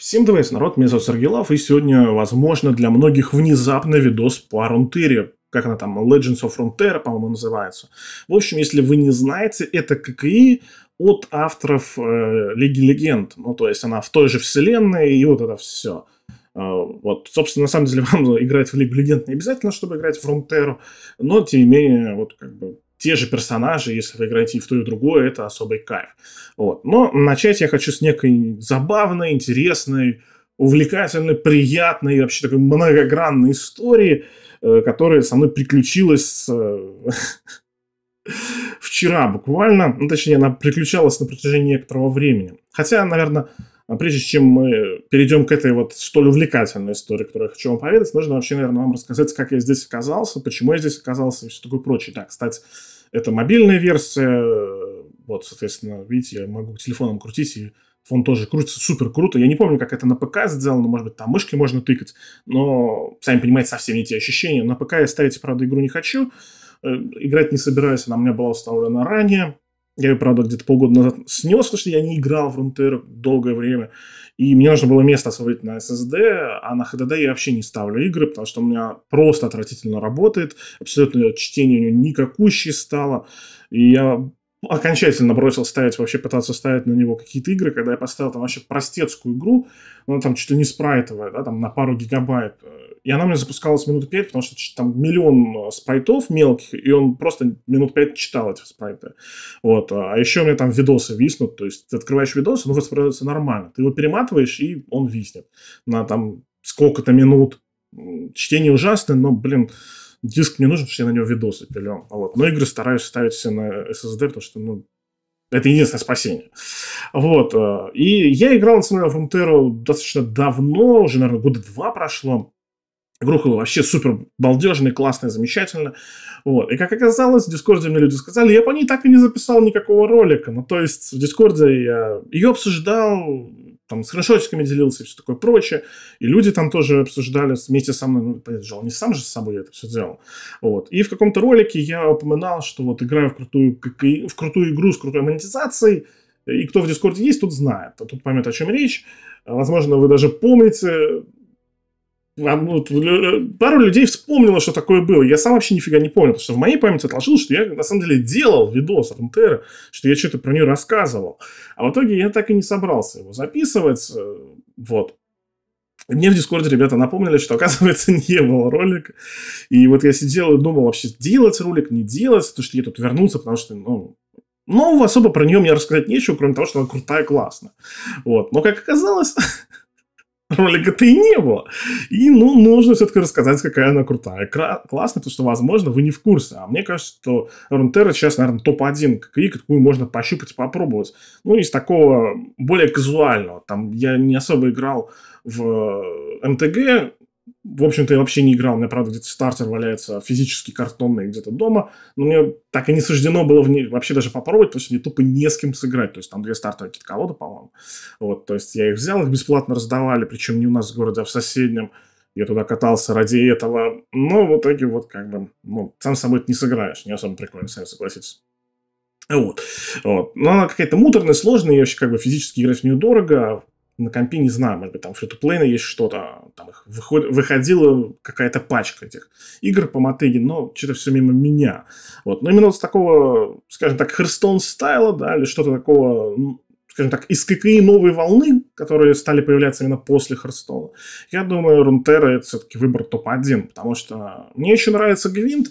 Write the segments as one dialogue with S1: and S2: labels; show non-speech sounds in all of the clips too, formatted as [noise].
S1: Всем привет, народ, меня зовут Сергей Лав, и сегодня, возможно, для многих внезапно видос по Рунтере. Как она там, Legends of Runeterra, по-моему, называется. В общем, если вы не знаете, это ККИ от авторов э, Лиги Легенд. Ну, то есть она в той же вселенной, и вот это все. Э, вот, собственно, на самом деле [laughs] вам играть в Лигу Легенд не обязательно, чтобы играть в Рунтеру, но, тем не менее, вот как бы те же персонажи, если вы играете и в то, и в другое, это особый кайф. Вот. Но начать я хочу с некой забавной, интересной, увлекательной, приятной и вообще такой многогранной истории, э, которая со мной приключилась э, [laughs] вчера буквально. Ну, точнее, она приключалась на протяжении некоторого времени. Хотя, наверное, а прежде чем мы перейдем к этой вот столь увлекательной истории, которую я хочу вам поведать, нужно вообще, наверное, вам рассказать, как я здесь оказался, почему я здесь оказался и все такое прочее. Так, кстати, это мобильная версия. Э, вот, соответственно, видите, я могу телефоном крутить, и фон тоже крутится супер круто. Я не помню, как это на ПК сделано, может быть, там мышки можно тыкать, но, сами понимаете, совсем не те ощущения. На ПК я ставить, правда, игру не хочу, э, играть не собираюсь, она у меня была установлена ранее. Я ее, правда, где-то полгода назад снес, потому что я не играл в Рунтер долгое время. И мне нужно было место освободить на SSD, а на HDD я вообще не ставлю игры, потому что у меня просто отвратительно работает, абсолютно чтение у него никакущее стало. И я окончательно бросил ставить, вообще пытаться ставить на него какие-то игры, когда я поставил там вообще простецкую игру, она там чуть ли не спрайтовая, да, там на пару гигабайт э, и она мне запускалась минут пять, потому что там миллион э, спрайтов мелких, и он просто минут пять читал эти спрайты. Вот. А, а еще у меня там видосы виснут, то есть ты открываешь видос, он воспроизводится нормально. Ты его перематываешь, и он виснет на там сколько-то минут. Чтение ужасное, но, блин, диск мне нужен, потому что я на него видосы пилю. А вот. Но игры стараюсь ставить все на SSD, потому что, ну, это единственное спасение. Вот. Э, и я играл на самом деле в Фронтеру достаточно давно, уже, наверное, года два прошло. Грухова вообще супер балдежный, классный, замечательно. Вот. И как оказалось, в Дискорде мне люди сказали, я по ней так и не записал никакого ролика. Ну, то есть в Дискорде я ее обсуждал, там, скриншотиками делился и все такое прочее. И люди там тоже обсуждали вместе со мной. Ну, понятно, не сам же с собой я это все делал. Вот. И в каком-то ролике я упоминал, что вот играю в крутую, в крутую игру с крутой монетизацией, и кто в Дискорде есть, тот знает, тот поймет, о чем речь. Возможно, вы даже помните а, ну, э, э, пару людей вспомнило, что такое было. Я сам вообще нифига не помню, потому что в моей памяти отложилось, что я на самом деле делал видос от МТР, что я что-то про нее рассказывал. А в итоге я так и не собрался его записывать. Э, вот. И мне в Дискорде ребята напомнили, что, оказывается, [laughs] не было ролика. И вот я сидел и думал вообще, делать ролик, не делать, потому что я тут вернулся, потому что, ну, нового особо про нее мне рассказать нечего, кроме того, что она крутая, классная. Вот. Но, как оказалось, [laughs] ролика-то и не было. И, ну, нужно все-таки рассказать, какая она крутая. Кра- классно, потому что, возможно, вы не в курсе. А мне кажется, что Рунтера сейчас, наверное, топ-1 и какую можно пощупать и попробовать. Ну, из такого более казуального. Там я не особо играл в МТГ, э, в общем-то, я вообще не играл. У меня, правда, где-то стартер валяется физически картонный где-то дома. Но мне так и не суждено было в ней вообще даже попробовать, потому что мне тупо не с кем сыграть. То есть там две стартовые какие-то колоды, по-моему. Вот, то есть я их взял, их бесплатно раздавали, причем не у нас в городе, а в соседнем. Я туда катался ради этого. Но в итоге вот как бы, ну, сам собой это не сыграешь. Не особо прикольно, сами согласитесь. Вот. вот. Но она какая-то муторная, сложная, и вообще как бы физически играть в нее дорого, а на компе не знаю, может быть, там фри плейна есть что-то, а, там их выход, выходила какая-то пачка этих игр по мотыге, но что-то все мимо меня. Вот. Но именно вот с такого, скажем так, Херстон стайла, да, или что-то такого, скажем так, из ККИ новой волны, которые стали появляться именно после Херстона, я думаю, Рунтера это все-таки выбор топ-1, потому что мне еще нравится Гвинт,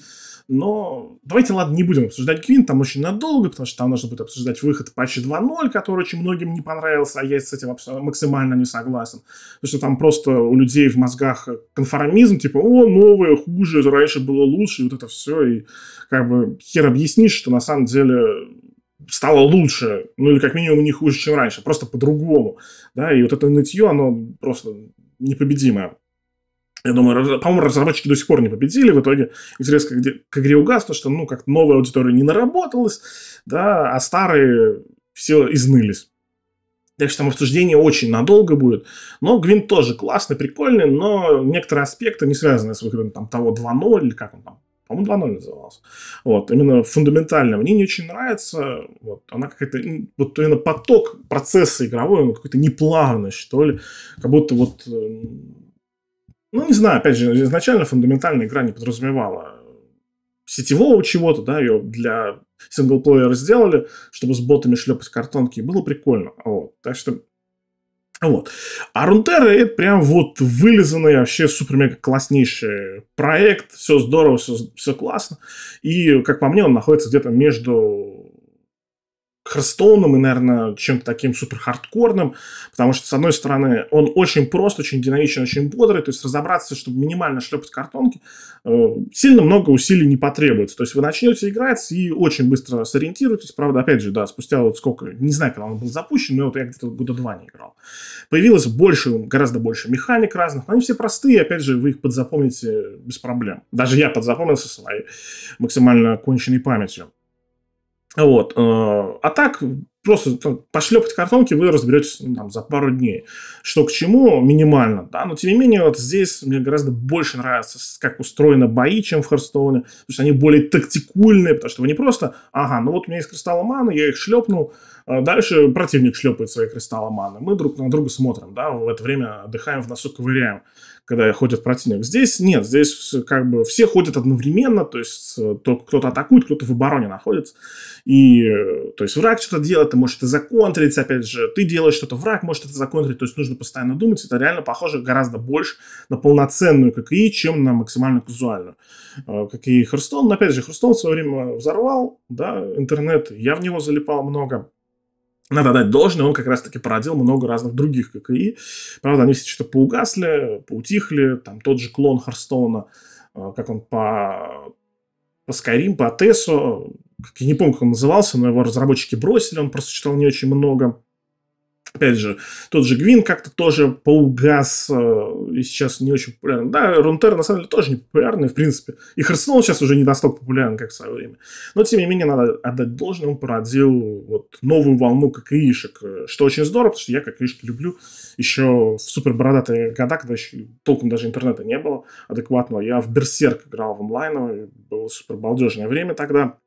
S1: но давайте, ладно, не будем обсуждать Квин, там очень надолго, потому что там нужно будет обсуждать выход патча 2.0, который очень многим не понравился, а я с этим максимально не согласен. Потому что там просто у людей в мозгах конформизм, типа, о, новое, хуже, раньше было лучше, и вот это все, и как бы хер объяснишь, что на самом деле стало лучше, ну или как минимум не хуже, чем раньше, просто по-другому, да, и вот это нытье, оно просто непобедимое. Я думаю, по-моему, разработчики до сих пор не победили. В итоге интерес к игре, к игре угас, потому что, ну, как новая аудитория не наработалась, да, а старые все изнылись. Так что там обсуждение очень надолго будет. Но Гвин тоже классный, прикольный, но некоторые аспекты не связаны с выходом там, того 2.0, или как он там, по-моему, 2.0 назывался. Вот, именно фундаментально. Мне не очень нравится. Вот, она какая-то... Вот именно поток процесса игровой, он какой-то неплавный, что ли. Как будто вот эм, ну, не знаю, опять же, изначально фундаментальная игра не подразумевала сетевого чего-то, да, ее для синглплеера сделали, чтобы с ботами шлепать картонки, было прикольно, вот, так что, вот. А Рунтера это прям вот вылизанный вообще супер-мега класснейший проект, все здорово, все, все классно, и, как по мне, он находится где-то между Хардстоуном и, наверное, чем-то таким супер хардкорным, потому что, с одной стороны, он очень прост, очень динамичен, очень бодрый, то есть разобраться, чтобы минимально шлепать картонки, э, сильно много усилий не потребуется. То есть вы начнете играть и очень быстро сориентируетесь, правда, опять же, да, спустя вот сколько, не знаю, когда он был запущен, но вот я где-то года два не играл. Появилось больше, гораздо больше механик разных, но они все простые, опять же, вы их подзапомните без проблем. Даже я подзапомнился своей максимально конченной памятью. Вот. Э, а так, просто пошлепать картонки вы разберетесь ну, там, за пару дней. Что к чему, минимально, да, но тем не менее вот здесь мне гораздо больше нравится, как устроены бои, чем в Харстоуне, То есть они более тактикульные, потому что вы не просто, ага, ну вот у меня есть кристаллы маны, я их шлепнул, а дальше противник шлепает свои кристаллы маны, мы друг на друга смотрим, да, в это время отдыхаем, в носу ковыряем когда ходят противник. Здесь нет, здесь как бы все ходят одновременно, то есть кто-то атакует, кто-то в обороне находится. И э, то есть враг что-то делает, ты можешь это законтрить, опять же, ты делаешь что-то, враг может это законтрить, то есть нужно постоянно думать, это реально похоже гораздо больше на полноценную ККИ, чем на максимально казуальную. Э, как и Херстон, но опять же, Херстон в свое время взорвал, да, интернет, я в него залипал много, надо дать должное, он как раз-таки породил много разных других ККИ. Правда, они все что-то поугасли, поутихли. Там тот же клон Харстоуна, э, как он по, по Skyrim, по Тесу, э, я не помню, как он назывался, но его разработчики бросили, он просто читал не очень много. Опять же, тот же Гвин как-то тоже поугас э, и сейчас не очень популярен. Да, Рунтер на самом деле тоже не популярный, в принципе. И Херсон сейчас уже не настолько популярен, как в свое время. Но, тем не менее, надо отдать должное, он породил вот новую волну как какаишек, э, что очень здорово, потому что я как какаишки люблю еще в супер бородатые года, когда еще толком даже интернета не было адекватного. Я в Берсерк играл в онлайн, было супер балдежное время тогда.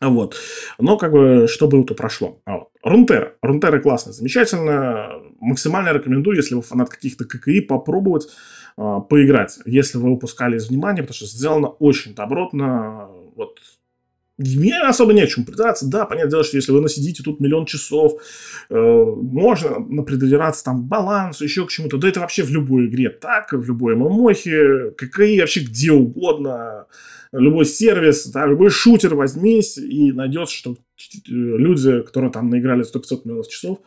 S1: Вот. Но как бы что было, то прошло. А вот. Рунтера. Рунтера классно, замечательно. Максимально рекомендую, если вы фанат каких-то ККИ, попробовать э, поиграть, если вы упускали из внимания, потому что сделано очень добротно. Вот мне особо не о чем придираться. Да, понятное дело, что если вы насидите тут миллион часов, э, можно напридираться там баланс, еще к чему-то. Да это вообще в любой игре так, в любой ММОхе, ККИ, вообще где угодно любой сервис, да, любой шутер возьмись и найдешь, что э, люди, которые там наиграли 100-500 миллионов часов,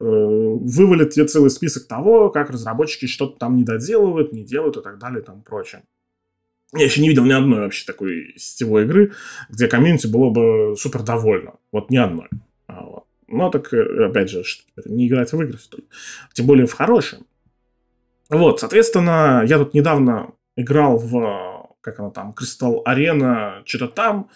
S1: э, вывалят тебе целый список того, как разработчики что-то там не доделывают, не делают и так далее и тому прочее. Я еще не видел ни одной вообще такой сетевой игры, где комьюнити было бы супер довольно. Вот ни одной. А вот. Но так, э, опять же, не играть в игры, что ли. Тем более в хорошем. Вот, соответственно, я тут недавно играл в как она там, Кристалл Арена, что-то там,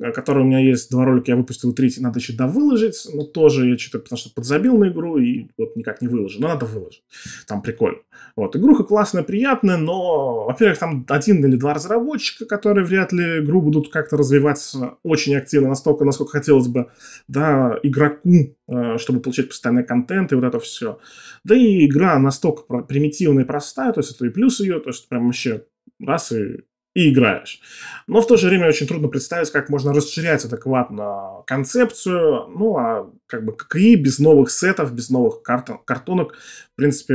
S1: э, который у меня есть, два ролика я выпустил, третий надо еще довыложить, но тоже я что-то, потому что подзабил на игру и вот никак не выложу, но надо выложить, там прикольно. Вот, игруха классная, приятная, но, во-первых, там один или два разработчика, которые вряд ли игру будут как-то развивать очень активно, настолько, насколько хотелось бы, да, игроку, э, чтобы получать постоянный контент и вот это все. Да и игра настолько примитивная и простая, то есть это и плюс ее, то есть прям вообще раз и и играешь. Но в то же время очень трудно представить, как можно расширять адекватно концепцию, ну а как бы ККИ без новых сетов, без новых карт, картонок, в принципе,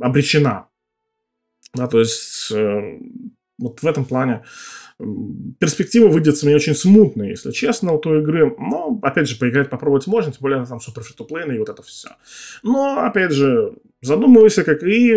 S1: обречена. Да, то есть э, вот в этом плане перспектива выйдется мне очень смутная, если честно, у той игры. Но, опять же, поиграть, попробовать можно, тем более она там супер фритуплейная и вот это все. Но, опять же, задумывайся, как и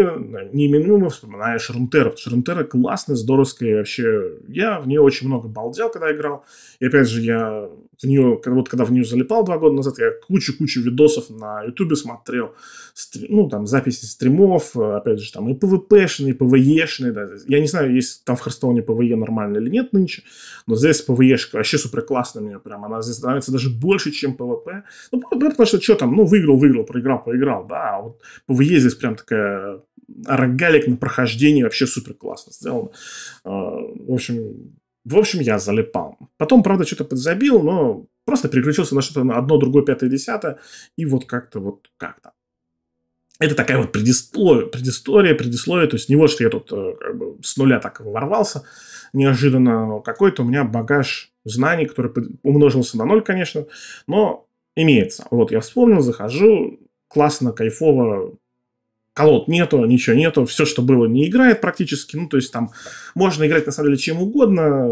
S1: неименуемо вспоминаешь Рунтера, потому что Рунтера классная, здоровская вообще. Я в нее очень много балдел, когда играл. И, опять же, я в нее, вот когда в нее залипал два года назад, я кучу-кучу видосов на ютубе смотрел, стри, ну, там, записи стримов, э, опять же, там, и ПВПшные, и ПВЕшные, да, я не знаю, есть там в Харстоне ПВЕ нормально или нет нынче, но здесь ПВЕшка вообще супер классная мне прям, она здесь нравится даже больше, чем ПВП, ну, ну потому что что там, ну, выиграл, выиграл, проиграл, проиграл, да, а вот ПВЕ здесь прям такая рогалик на прохождение вообще супер классно сделано. Э, в общем, в общем, я залипал. Потом, правда, что-то подзабил, но просто переключился на что-то на одно, другое, пятое, десятое. И вот как-то вот как-то. Это такая вот предисловие, предисловие, предисловие, то есть не вот, что я тут э, как бы с нуля так ворвался неожиданно, какой-то у меня багаж знаний, который умножился на ноль, конечно, но имеется. Вот я вспомнил, захожу, классно, кайфово, колод нету, ничего нету, все, что было, не играет практически. Ну, то есть там можно играть на самом деле чем угодно,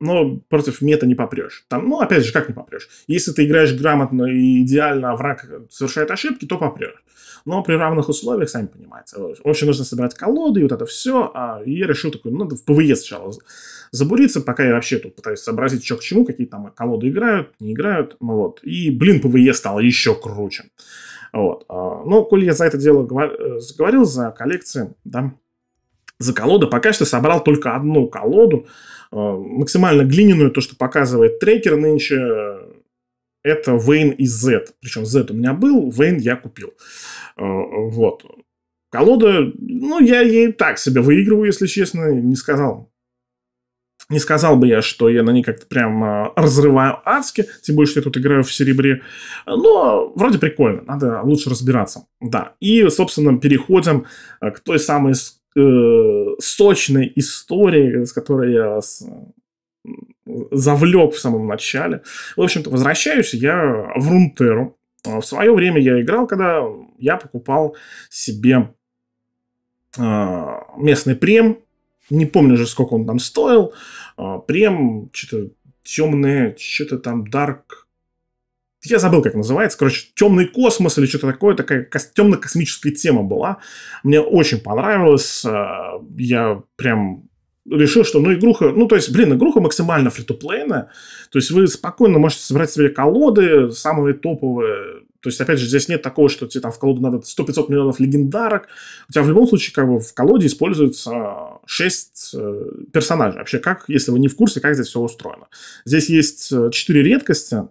S1: но против мета не попрешь. Там, ну, опять же, как не попрешь? Если ты играешь грамотно и идеально, а враг совершает ошибки, то попрешь. Но при равных условиях, сами понимаете, общем, нужно собирать колоды и вот это все. А я решил такой, надо ну, в ПВЕ сначала забуриться, пока я вообще тут пытаюсь сообразить, что к чему, какие там колоды играют, не играют. Ну, вот. И, блин, ПВЕ стало еще круче. Вот. А, но ну, коль я за это дело э, заговорил, за коллекции, да, за колоды, пока что собрал только одну колоду, а, максимально глиняную, то, что показывает трекер нынче, э, это Вейн и Z. Причем Z у меня был, Вейн я купил. А, вот. Колода, ну, я ей так себе выигрываю, если честно, не сказал не сказал бы я, что я на ней как-то прям а, разрываю адски, тем более, что я тут играю в серебре. Но вроде прикольно, надо лучше разбираться. Да, и, собственно, переходим а, к той самой э, сочной истории, с которой я с, завлек в самом начале. В общем-то, возвращаюсь я в Рунтеру. А, в свое время я играл, когда я покупал себе э, местный прем не помню уже, сколько он там стоил. А, прем, что-то темное, что-то там Dark... Я забыл, как называется. Короче, темный космос или что-то такое. Такая темно-космическая тема была. Мне очень понравилось. А, я прям решил, что ну игруха, ну то есть, блин, игруха максимально фри то есть вы спокойно можете собрать себе колоды, самые топовые, то есть, опять же, здесь нет такого, что тебе там в колоду надо 100-500 миллионов легендарок. У тебя в любом случае как бы в колоде используется 6 э, э, персонажей. Вообще, как, если вы не в курсе, как здесь все устроено. Здесь есть 4 э, редкости,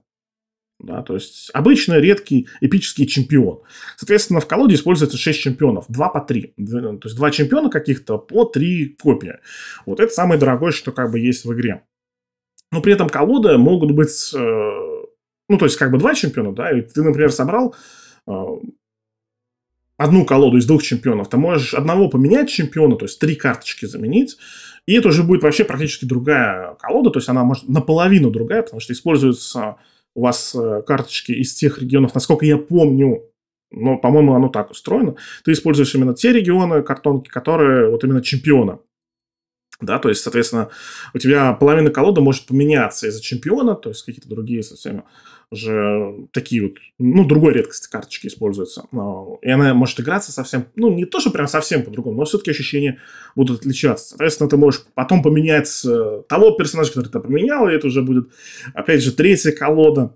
S1: да, то есть обычно редкий эпический чемпион. Соответственно, в колоде используется 6 чемпионов, 2 по 3. То есть 2 чемпиона каких-то по 3 копии. Вот это самое дорогое, что как бы есть в игре. Но при этом колоды могут быть э, ну, то есть, как бы два чемпиона, да, и ты, например, собрал э, одну колоду из двух чемпионов, ты можешь одного поменять чемпиона, то есть три карточки заменить, и это уже будет вообще практически другая колода, то есть она может наполовину другая, потому что используются у вас э, карточки из тех регионов, насколько я помню, но, по-моему, оно так устроено. Ты используешь именно те регионы, картонки, которые вот именно чемпиона да, то есть, соответственно, у тебя половина колоды может поменяться из-за чемпиона, то есть какие-то другие совсем уже такие вот, ну, другой редкости карточки используются. И она может играться совсем, ну, не то, что прям совсем по-другому, но все-таки ощущения будут отличаться. Соответственно, ты можешь потом поменять э, того персонажа, который ты поменял, и это уже будет, опять же, третья колода.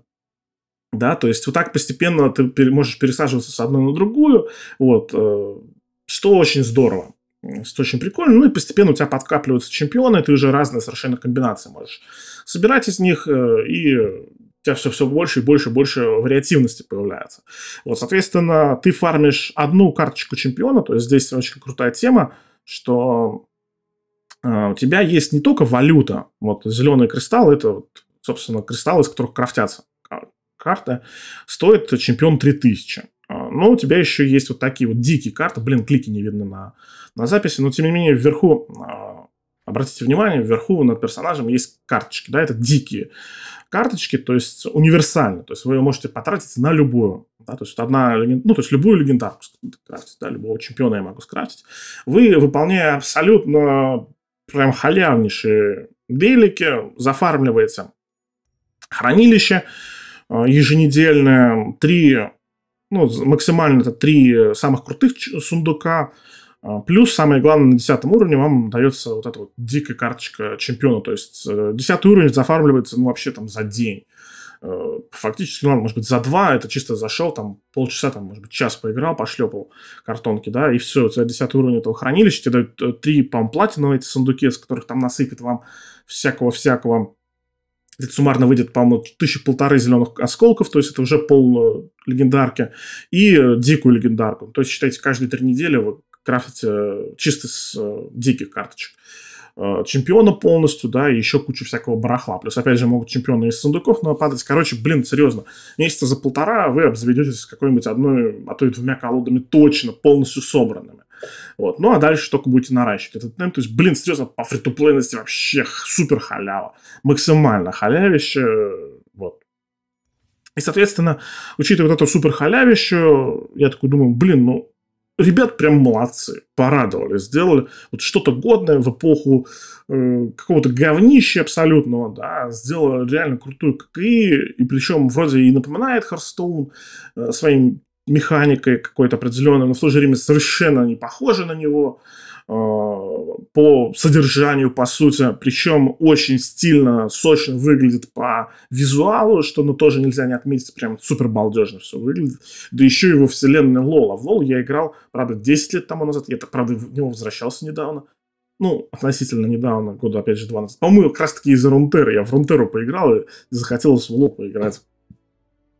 S1: Да, то есть вот так постепенно ты можешь пересаживаться с одной на другую, вот, э, что очень здорово. Это очень прикольно. Ну и постепенно у тебя подкапливаются чемпионы, ты уже разные совершенно комбинации можешь собирать из них, э, и у тебя все, все больше и больше и больше вариативности появляется. Вот, соответственно, ты фармишь одну карточку чемпиона, то есть здесь очень крутая тема, что э, у тебя есть не только валюта, вот зеленый кристалл это, собственно, кристаллы, из которых крафтятся а, карты, стоит чемпион 3000. А, но у тебя еще есть вот такие вот дикие карты. Блин, клики не видны на, на записи. Но, тем не менее, вверху, а, обратите внимание, вверху над персонажем есть карточки. Да, это дикие карточки, то есть универсально. То есть вы ее можете потратить на любую. Да, то есть одна, ну, то есть любую легендарку крафтить, да, любого чемпиона я могу скрафтить. Вы, выполняя абсолютно прям халявнейшие делики, зафармливаете хранилище а, еженедельное, три ну, максимально это три э, самых крутых сундука. А, плюс, самое главное, на 10 уровне вам дается вот эта вот дикая карточка чемпиона. То есть 10 э, уровень зафармливается, ну, вообще там за день. Э, фактически, ну, может быть, за два, это чисто зашел, там, полчаса, там, может быть, час поиграл, пошлепал картонки, да, и все, у тебя 10 уровень этого хранилища, тебе дают три, по-моему, платиновые эти сундуки, из которых там насыпят вам всякого-всякого это суммарно выйдет, по-моему, тысячи полторы зеленых осколков, то есть это уже пол э, легендарки и э, дикую легендарку. То есть, считайте, каждые три недели вы крафтите э, чисто с диких карточек. Э, чемпиона полностью, да, и еще кучу всякого барахла. Плюс, опять же, могут чемпионы из сундуков нападать. Короче, блин, серьезно, месяца за полтора вы обзаведетесь какой-нибудь одной, а то и двумя колодами точно, полностью собранными. Вот. Ну, а дальше только будете наращивать этот темп. То есть, блин, серьезно, по фритуплейности вообще супер халява. Максимально халявище. Э, вот. И, соответственно, учитывая вот это супер халявищу, я такой думаю, блин, ну, ребят прям молодцы, порадовали, сделали вот что-то годное в эпоху э, какого-то говнища абсолютного, да, сделали реально крутую ККИ, и причем вроде и напоминает Харстоун э, своим механикой какой-то определенной, но в то же время совершенно не похоже на него. Э, Э, по содержанию, по сути, причем очень стильно, сочно выглядит по визуалу, что ну тоже нельзя не отметить, прям супер балдежно все выглядит. Да еще и во вселенной Лола. В Лол я играл, правда, 10 лет тому назад, я, так, правда, в него возвращался недавно. Ну, относительно недавно, года, опять же, 12. По-моему, как раз таки из-за Рунтера. Я в Рунтеру поиграл и захотелось в Лол поиграть.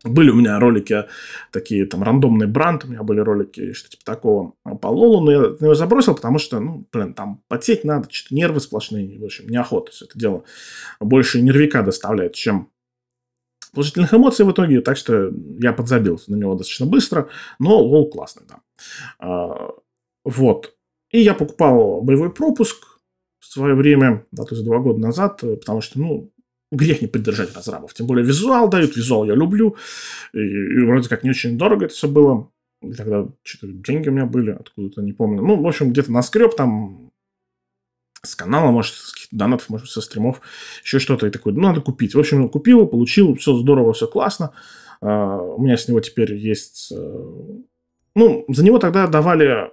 S1: Были у меня ролики такие, там, рандомный бранд, у меня были ролики, что то типа такого по Лолу, но я его забросил, потому что, ну, блин, там потеть надо, что-то нервы сплошные, в общем, неохота все это дело. Больше нервика доставляет, чем положительных эмоций в итоге, так что я подзабил на него достаточно быстро, но лол классный, да. А, вот. И я покупал боевой пропуск в свое время, да, то есть два года назад, э, потому что, ну, грех не поддержать разрабов. Тем более визуал дают, визуал я люблю. И, и вроде как не очень дорого это все было. И тогда что-то деньги у меня были, откуда-то не помню. Ну, в общем, где-то на скреп там с канала, может, с каких-то донатов, может, со стримов, еще что-то. И такой, ну, надо купить. В общем, купил, получил, все здорово, все классно. Uh, у меня с него теперь есть... Uh, ну, за него тогда давали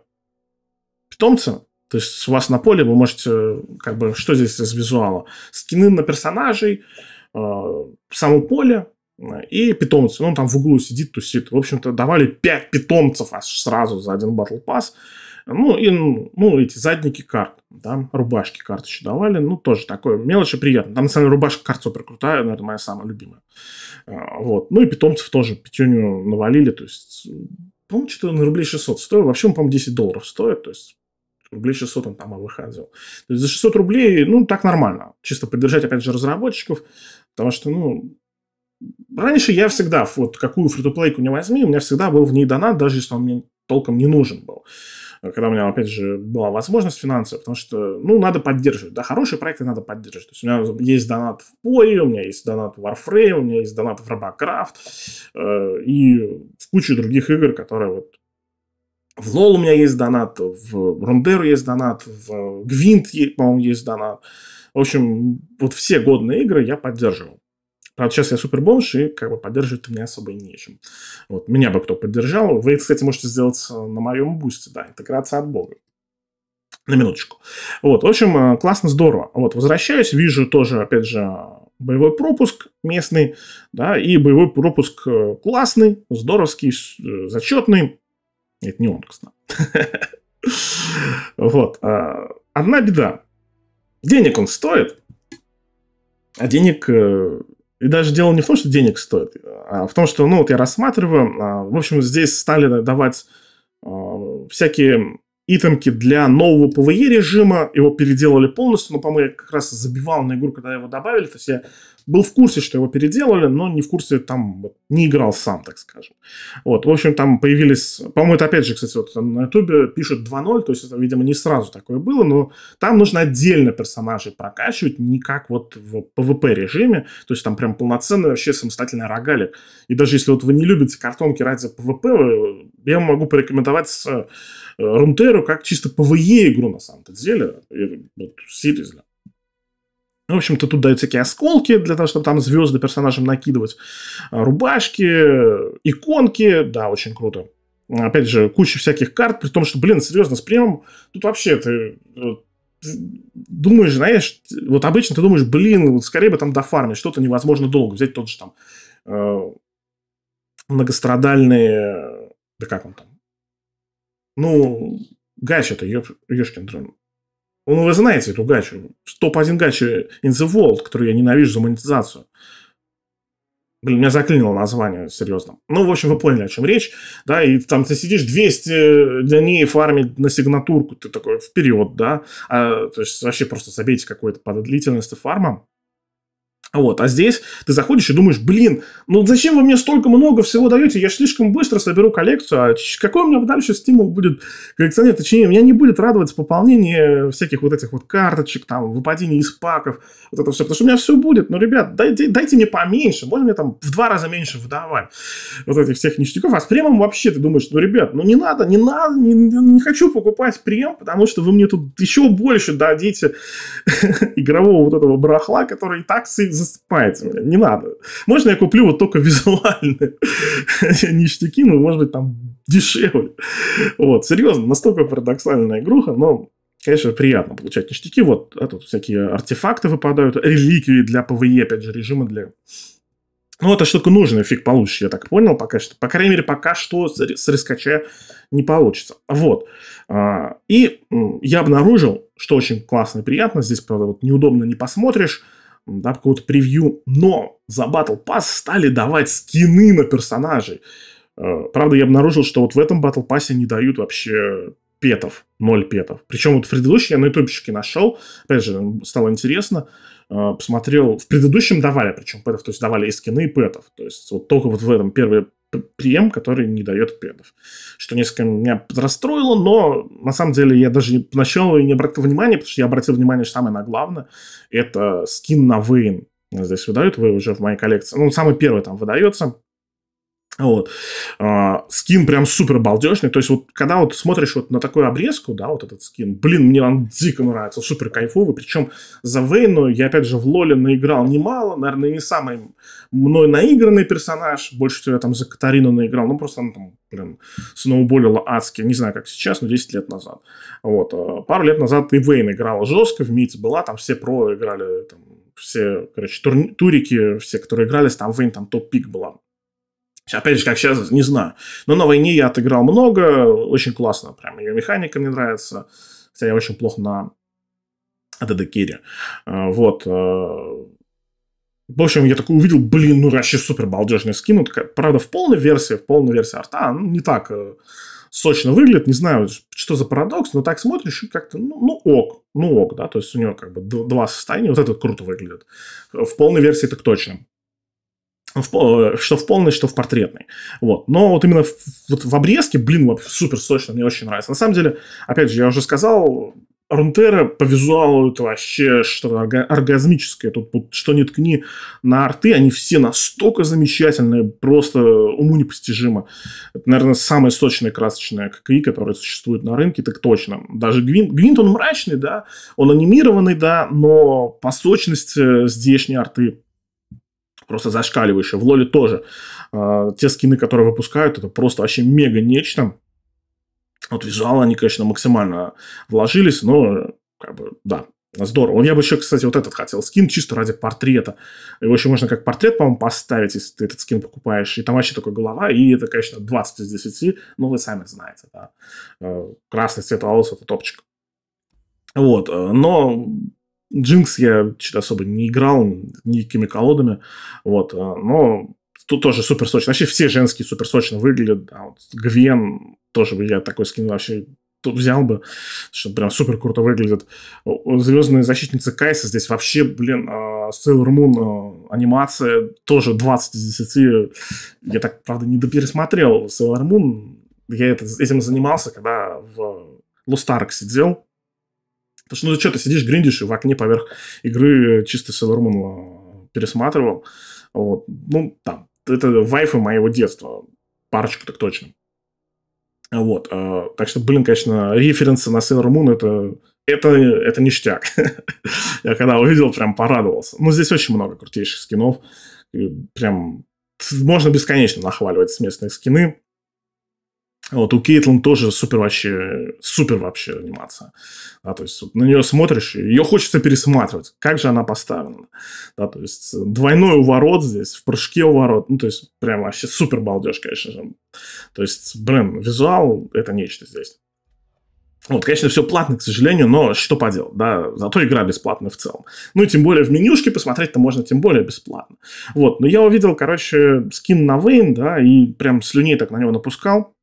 S1: питомца, то есть у вас на поле вы можете, как бы, что здесь из визуала? Скины на персонажей, э, само поле э, и питомцы. Ну, он там в углу сидит, тусит. В общем-то, давали 5 питомцев аж сразу за один батл пас. Ну, и, ну, эти задники карт, да, рубашки карт еще давали. Ну, тоже такое мелочи приятно. Там, на самом деле, рубашка карт супер крутая, наверное, моя самая любимая. Э, вот. Ну, и питомцев тоже пятюню навалили. То есть, по-моему, что-то на рублей 600 стоит, Вообще, он, по-моему, 10 долларов стоит. То есть, рублей 600 он там выходил. То есть за 600 рублей, ну, так нормально. Чисто поддержать, опять же, разработчиков, потому что, ну, раньше я всегда, вот какую фри-то-плейку не возьми, у меня всегда был в ней донат, даже если он мне толком не нужен был. Когда у меня, опять же, была возможность финансовая, потому что, ну, надо поддерживать, да, хорошие проекты надо поддерживать. То есть у меня есть донат в Пое, у меня есть донат в Warframe, у меня есть донат в Robocraft э, и в кучу других игр, которые вот в Лол у меня есть донат, в Рундеру есть донат, в Гвинт, по-моему, есть донат. В общем, вот все годные игры я поддерживал. Правда, сейчас я супербомж, и как бы поддерживать меня особо и нечем. Вот, меня бы кто поддержал. Вы, кстати, можете сделать э, на моем бусте, да, интеграция от бога. На минуточку. Вот, в общем, э, классно, здорово. Вот, возвращаюсь, вижу тоже, опять же, боевой пропуск местный, да, и боевой пропуск э, классный, здоровский, зачетный. Это не он, кстати. Вот. А, одна беда. Денег он стоит, а денег... Э, и даже дело не в том, что денег стоит, а в том, что, ну, вот я рассматриваю, а, в общем, здесь стали давать а, всякие итемки для нового PvE режима, его переделали полностью, но, по-моему, я как раз забивал на игру, когда его добавили, то есть я был в курсе, что его переделали, но не в курсе там, не играл сам, так скажем. Вот, в общем, там появились, по-моему, это опять же, кстати, вот на ютубе пишут 2.0, то есть это, видимо, не сразу такое было, но там нужно отдельно персонажей прокачивать, не как вот в PvP режиме, то есть там прям полноценный вообще самостоятельный рогалик. И даже если вот вы не любите картонки ради PvP, э, я могу порекомендовать с э, Рунтеру как чисто PvE игру на самом-то деле, вот, серьезно. Ну, в общем-то, тут даются всякие осколки для того, чтобы там звезды персонажам накидывать, а, рубашки, иконки, да, очень круто. Опять же, куча всяких карт, при том, что, блин, серьезно, с премом тут вообще ты думаешь, знаешь, вот обычно ты думаешь, блин, вот скорее бы там дофармить, что-то невозможно долго. Взять тот же там э, многострадальный, да как он там, ну, Гач это, Ешкин дрон. Ну, вы знаете эту гачу. Топ-1 гачи in the world, которую я ненавижу за монетизацию. Блин, меня заклинило название, серьезно. Ну, в общем, вы поняли, о чем речь, да, и там ты сидишь 200 э, дней фармить на сигнатурку, ты такой, вперед, да, а, то есть вообще просто забейте какой-то по длительности фарма, вот, а здесь ты заходишь и думаешь, блин, ну зачем вы мне столько много всего даете? Я слишком быстро соберу коллекцию, а какой у меня дальше стимул будет коллекционер? Точнее, меня не будет радовать пополнение всяких вот этих вот карточек, там, выпадение из паков, вот это все, потому что у меня все будет. Но, ну, ребят, дайте, дайте мне поменьше, можно мне там в два раза меньше выдавать вот этих всех ништяков. А с премом вообще ты думаешь, ну, ребят, ну не надо, не надо, не, не хочу покупать прем, потому что вы мне тут еще больше дадите [laughs] игрового вот этого барахла, который и так засыпается, блядь, не надо. Можно я куплю вот только визуальные [laughs] ништяки, ну, может быть, там дешевле. Вот, серьезно, настолько парадоксальная игруха, но конечно, приятно получать ништяки. Вот а тут всякие артефакты выпадают, реликвии для ПВЕ, опять же, режима для... Ну, эта штука нужная, фиг получишь, я так понял пока что. По крайней мере, пока что с рискача не получится. Вот. А, и я обнаружил, что очень классно и приятно. Здесь, правда, вот неудобно не посмотришь да, какого-то превью, но за Battle Pass стали давать скины на персонажей. Э, правда, я обнаружил, что вот в этом Battle Pass не дают вообще петов, ноль петов. Причем вот в предыдущем я на ютубчике нашел, опять же, стало интересно, э, посмотрел, в предыдущем давали причем петов, то есть давали и скины, и петов. То есть вот только вот в этом первый прием, который не дает кредов. Что несколько меня расстроило, но на самом деле я даже поначалу не обратил внимания, потому что я обратил внимание, что самое главное, это скин на Вейн. Здесь выдают, вы уже в моей коллекции. Ну, самый первый там выдается. Вот. А, скин прям супер балдежный. То есть, вот когда вот смотришь вот на такую обрезку, да, вот этот скин, блин, мне он дико нравится, супер кайфовый. Причем за Вейну я, опять же, в Лоле наиграл немало. Наверное, не самый мной наигранный персонаж. Больше всего я там за Катарину наиграл. Ну, просто она там, блин, сноуболила адски. Не знаю, как сейчас, но 10 лет назад. Вот. А, пару лет назад и Вейн играла жестко, в Миц была, там все про играли, там, все, короче, тур- турики, все, которые игрались, там Вейн там топ-пик была Опять же, как сейчас, не знаю. Но на войне я отыграл много, очень классно, прям ее механика мне нравится. Хотя я очень плохо на Дедекире. А, вот. А, в общем, я такой увидел, блин, ну вообще супер балдежный скин. правда, в полной версии, в полной версии арта, а, ну, не так э, сочно выглядит, не знаю, что за парадокс, но так смотришь и как-то, ну, ну ок, ну ок, да, то есть у него как бы два состояния, вот этот круто выглядит. В полной версии так точно. Ну, в, э, что в полной, что в портретной. Вот. Но вот именно в, вот в обрезке, блин, вообще супер сочно, мне очень нравится. На самом деле, опять же, я уже сказал, Рунтера по визуалу это вообще что-то оргазмическое. Тут вот, что не ткни на арты, они все настолько замечательные, просто уму непостижимо. Это, наверное, самая сочная красочная ККИ, которая существует на рынке, так точно. Даже Гвинт, Гвинт он мрачный, да, он анимированный, да, но по сочности э, здешние арты просто зашкаливающая. В Лоле тоже. Э, те скины, которые выпускают, это просто вообще мега нечто. Вот визуал они, конечно, максимально вложились, но как бы, да, здорово. Я бы еще, кстати, вот этот хотел скин чисто ради портрета. Его еще можно как портрет, по-моему, поставить, если ты этот скин покупаешь. И там вообще такая голова, и это, конечно, 20 из 10, но ну, вы сами знаете, да. Э, красный цвет волос – это топчик. Вот, э, но Джинкс я что-то особо не играл, никакими колодами, вот, а, но тут тоже супер сочно. Вообще все женские супер сочно выглядят, а вот Гвен тоже выглядит такой скин вообще тут взял бы, что прям супер круто выглядит. Звездные защитницы Кайса здесь вообще, блин, а, Sailor Moon а, анимация тоже 20 из 10. Я так, правда, не допересмотрел Sailor Moon. Я это, этим занимался, когда в Лустарк сидел. Потому что, ну, что ты сидишь, гриндишь, и в окне поверх игры чисто Sailor а, пересматривал. Вот. Ну, там, это вайфы моего детства. Парочку так точно. Вот. А, так что, блин, конечно, референсы на Sailor Moon это, это, это ништяк. [laughs] Я когда увидел, прям порадовался. Ну, здесь очень много крутейших скинов. Прям можно бесконечно нахваливать с местные скины. Вот у Кейтлин тоже супер вообще, супер вообще анимация. Да, то есть вот на нее смотришь, ее хочется пересматривать, как же она поставлена. Да, то есть двойной уворот здесь, в прыжке уворот, ну то есть прям вообще супер балдеж, конечно же. То есть, блин, визуал это нечто здесь. Вот, конечно, все платно, к сожалению, но что поделать, да, зато игра бесплатная в целом. Ну, и тем более в менюшке посмотреть-то можно тем более бесплатно. Вот, но я увидел, короче, скин на Вейн, да, и прям слюней так на него напускал